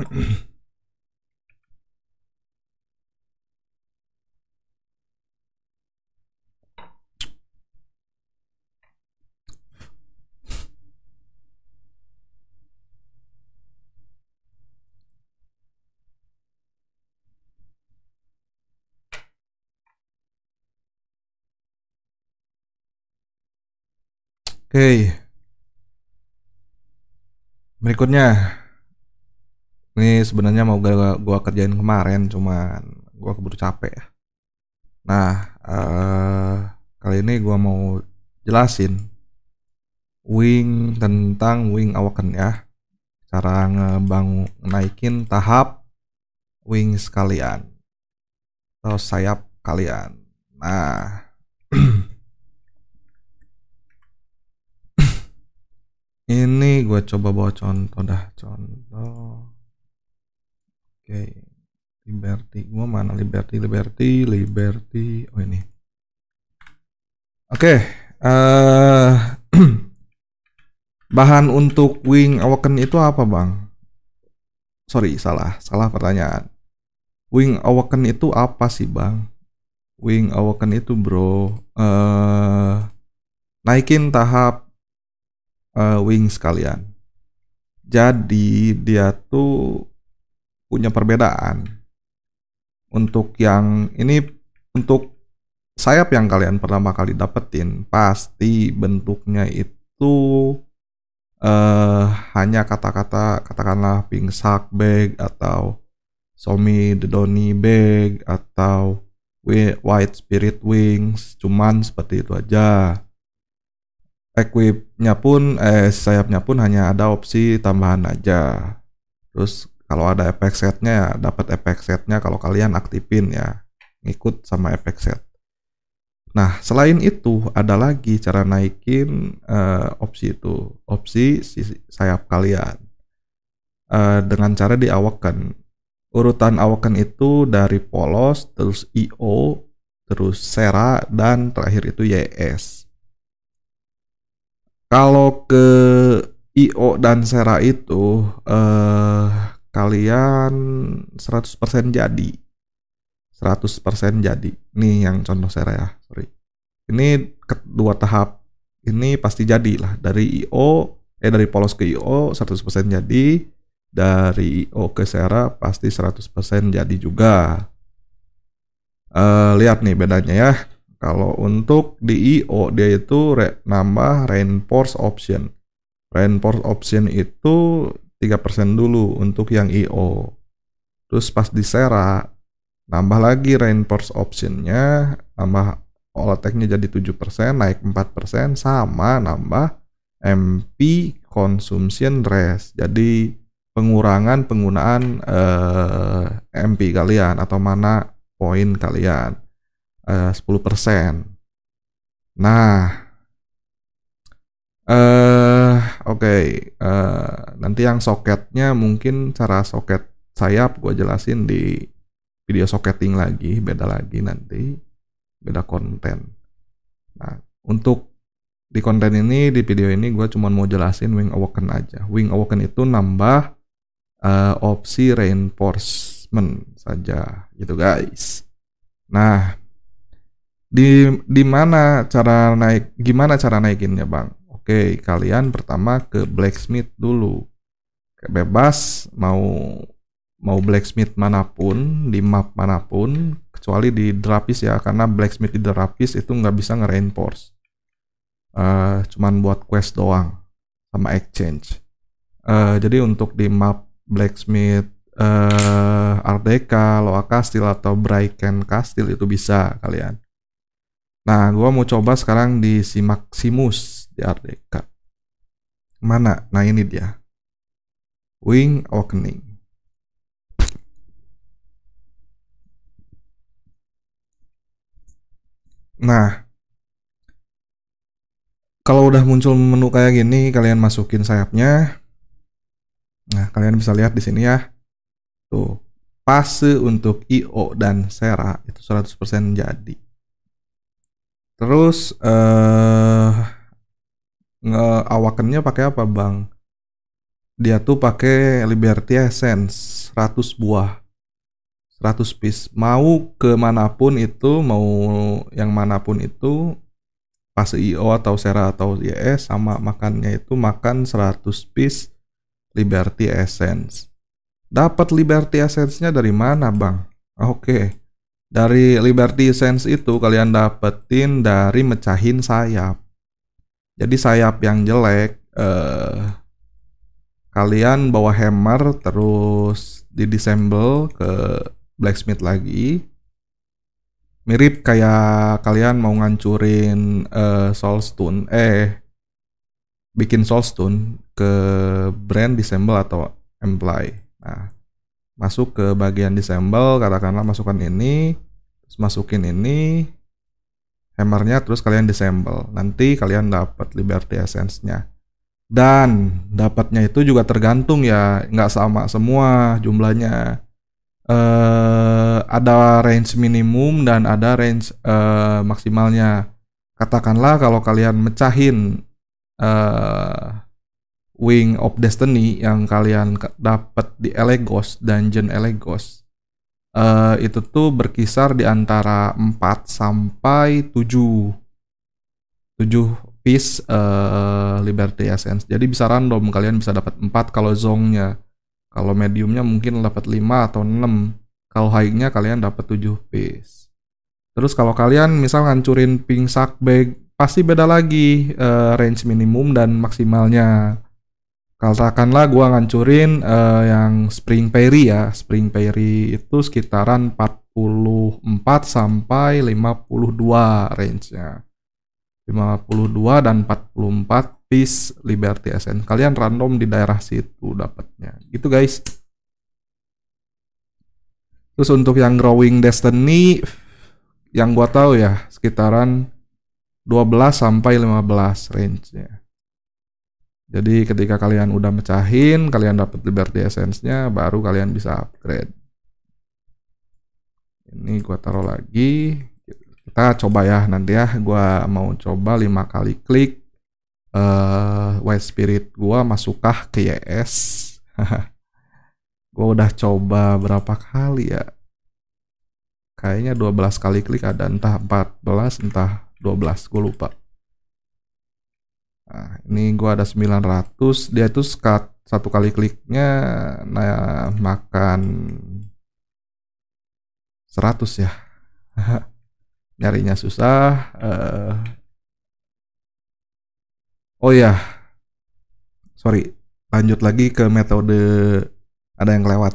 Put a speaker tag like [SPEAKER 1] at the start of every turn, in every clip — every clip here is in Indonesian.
[SPEAKER 1] Oke. Okay. Berikutnya ini sebenarnya mau gue gua kerjain kemarin, cuman gue keburu capek ya. Nah, uh, kali ini gue mau jelasin wing tentang wing awaken ya. Cara ngebangun naikin tahap wing sekalian atau sayap kalian. Nah, ini gue coba bawa contoh dah contoh okay. liberty gua mana liberty liberty liberty oh ini oke okay. uh, eh, bahan untuk wing awaken itu apa bang sorry salah salah pertanyaan wing awaken itu apa sih bang wing awaken itu bro uh, naikin tahap uh, wing sekalian jadi dia tuh punya perbedaan. Untuk yang ini untuk sayap yang kalian pertama kali dapetin pasti bentuknya itu uh, hanya kata-kata katakanlah pink sack bag atau somi the doni bag atau white spirit wings cuman seperti itu aja equipnya pun eh sayapnya pun hanya ada opsi tambahan aja terus kalau ada efek setnya ya dapat efek setnya kalau kalian aktifin ya ngikut sama efek set. Nah selain itu ada lagi cara naikin uh, opsi itu opsi sayap kalian uh, dengan cara diawakan. Urutan awakan itu dari polos terus io terus sera dan terakhir itu ys. Kalau ke IO dan Sera itu eh, kalian 100% jadi. 100% jadi. Nih yang contoh saya ya, sorry. Ini kedua tahap ini pasti jadi lah dari IO eh dari polos ke IO 100% jadi, dari IO ke Sera pasti 100% jadi juga. Uh, lihat nih bedanya ya. Kalau untuk di IO dia itu re nambah reinforce option. Reinforce option itu 3% dulu untuk yang IO. Terus pas di Sera, nambah lagi reinforce optionnya, nambah oleteknya jadi tujuh persen naik empat persen sama nambah MP consumption rest. Jadi pengurangan penggunaan eh, MP kalian atau mana poin kalian eh, sepuluh persen Nah, eh oke okay. uh, eh, nanti yang soketnya mungkin cara soket sayap gue jelasin di video soketing lagi beda lagi nanti beda konten nah untuk di konten ini di video ini gue cuma mau jelasin wing awaken aja wing awaken itu nambah uh, opsi reinforcement saja gitu guys nah di di mana cara naik gimana cara naikinnya bang Oke, kalian pertama ke blacksmith dulu. Bebas mau mau blacksmith manapun, di map manapun, kecuali di Drapis ya, karena blacksmith di Drapis itu nggak bisa nge-reinforce. Uh, cuman buat quest doang, sama exchange. Uh, jadi untuk di map blacksmith uh, Ardeka, Loa castle atau brighten castle itu bisa kalian. Nah, gue mau coba sekarang di si Maximus dekat Mana? Nah ini dia. Wing Awakening. Nah, kalau udah muncul menu kayak gini, kalian masukin sayapnya. Nah, kalian bisa lihat di sini ya. Tuh, fase untuk IO dan Sera itu 100% jadi. Terus eh uh, ngeawakannya pakai apa bang? Dia tuh pakai Liberty Essence 100 buah 100 piece mau ke manapun itu mau yang manapun itu pas IO atau Sera atau IS e sama makannya itu makan 100 piece Liberty Essence dapat Liberty Essence-nya dari mana bang? oke okay. dari Liberty Essence itu kalian dapetin dari mecahin sayap jadi sayap yang jelek eh, kalian bawa hammer terus di disemble ke blacksmith lagi. Mirip kayak kalian mau ngancurin eh, soulstone eh bikin soulstone ke brand disemble atau employ. Nah, masuk ke bagian disemble katakanlah masukkan ini, masukin ini, hammernya terus kalian disable nanti kalian dapat liberty essence-nya dan dapatnya itu juga tergantung ya nggak sama semua jumlahnya eh, ada range minimum dan ada range eh, maksimalnya katakanlah kalau kalian mecahin eh, Wing of Destiny yang kalian dapat di Elegos, Dungeon Elegos uh, itu tuh berkisar di antara 4 sampai 7 7 piece uh, Liberty Essence. Jadi bisa random kalian bisa dapat 4 kalau zongnya. Kalau mediumnya mungkin dapat 5 atau 6. Kalau high-nya kalian dapat 7 piece. Terus kalau kalian misal ngancurin pink sack bag pasti beda lagi uh, range minimum dan maksimalnya katakanlah gue ngancurin uh, yang Spring Perry ya. Spring Perry itu sekitaran 44 sampai 52 range-nya. 52 dan 44 piece Liberty SN. Kalian random di daerah situ dapatnya. Gitu guys. Terus untuk yang Growing Destiny yang gue tahu ya sekitaran 12 sampai 15 range-nya. Jadi ketika kalian udah mecahin, kalian dapat Liberty Essence-nya, baru kalian bisa upgrade. Ini gua taruh lagi. Kita coba ya nanti ya. Gua mau coba 5 kali klik uh, White Spirit gua masukah ke YS. gua udah coba berapa kali ya? Kayaknya 12 kali klik ada entah 14 entah 12, gue lupa. Nah, ini gua ada 900, dia itu skat satu kali kliknya nah makan 100 ya. Nyarinya susah. Uh, oh ya. Sorry, lanjut lagi ke metode ada yang lewat.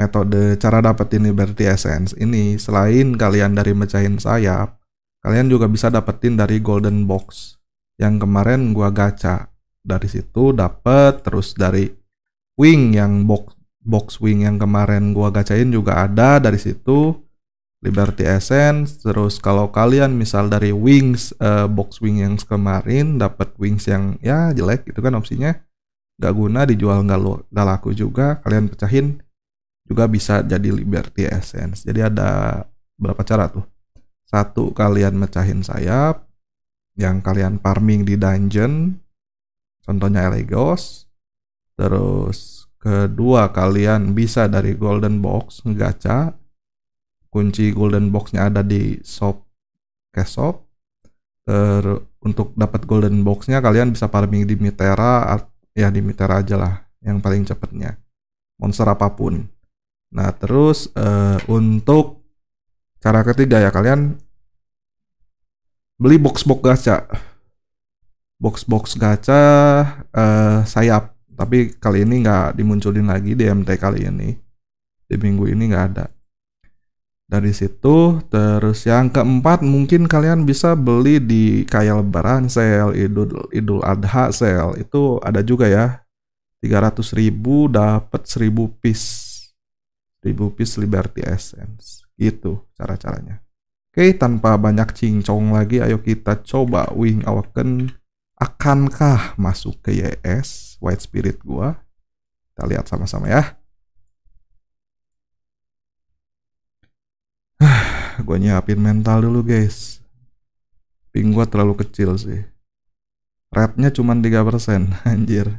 [SPEAKER 1] Metode cara dapetin Liberty Essence ini selain kalian dari mecahin sayap, kalian juga bisa dapetin dari Golden Box yang kemarin gua gacha dari situ dapet terus dari wing yang box box wing yang kemarin gua gacain juga ada dari situ Liberty Essence terus kalau kalian misal dari wings uh, box wing yang kemarin dapat wings yang ya jelek itu kan opsinya nggak guna dijual nggak nggak laku juga kalian pecahin juga bisa jadi Liberty Essence jadi ada berapa cara tuh satu kalian mecahin sayap yang kalian farming di dungeon, contohnya Elegos. Terus kedua kalian bisa dari golden box gacha. Kunci golden boxnya ada di shop cash shop. Ter untuk dapat golden boxnya kalian bisa farming di Mitera, ya di Mitera aja lah yang paling cepatnya. Monster apapun. Nah terus uh, untuk cara ketiga ya kalian beli box-box gacha. Box-box gacha uh, sayap, tapi kali ini nggak dimunculin lagi di MT kali ini. Di minggu ini nggak ada. Dari situ, terus yang keempat mungkin kalian bisa beli di kayak lebaran sale, idul, idul adha sel itu ada juga ya. 300 ribu dapat 1000 piece. 1000 piece Liberty Essence. Gitu cara-caranya. Oke, tanpa banyak cincong lagi, ayo kita coba wing awaken. Akankah masuk ke YS White Spirit gua? Kita lihat sama-sama ya. gue nyiapin mental dulu guys. Ping gua terlalu kecil sih. Rate nya cuma 3%, anjir.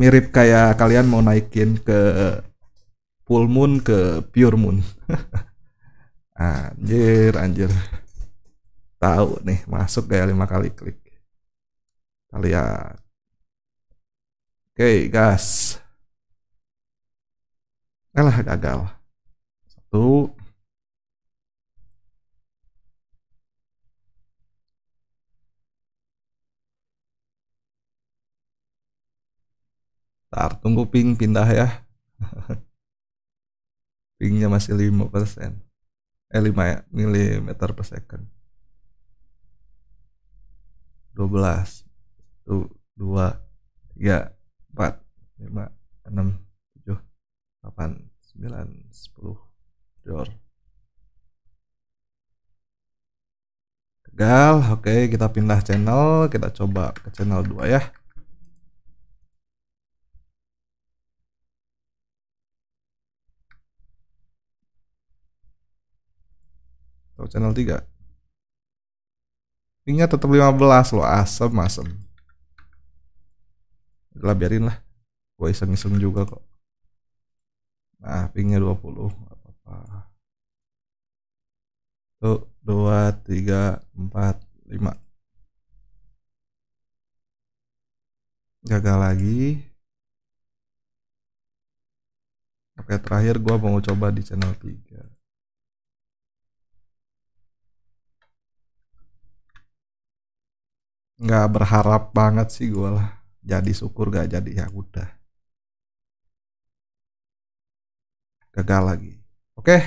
[SPEAKER 1] Mirip kayak kalian mau naikin ke full moon ke pure moon. Anjir, anjir. Tahu nih, masuk kayak ya lima kali klik. Kita lihat. Oke, gas. Alah, eh gagal. Satu. Ntar tunggu ping pindah ya. Pingnya masih 5% eh 5 ya mm per second 12 1 2 3 4 5 6 7 8 9 10 jor tegal oke okay, kita pindah channel kita coba ke channel 2 ya atau channel 3. Pingnya tetap 15 loh, asem asem. Lah biarin lah. Gue iseng-iseng juga kok. Nah, pingnya 20, apa-apa. Tuh, 2 3 4 5. Gagal lagi. Oke, terakhir gue mau coba di channel 3. nggak berharap banget sih gue lah jadi syukur gak jadi ya udah gagal lagi oke okay.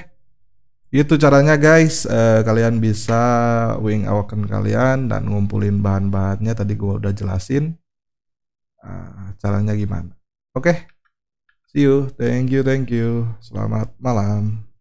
[SPEAKER 1] itu caranya guys eh, kalian bisa wing awaken kalian dan ngumpulin bahan-bahannya tadi gue udah jelasin ah, caranya gimana oke okay. see you thank you thank you selamat malam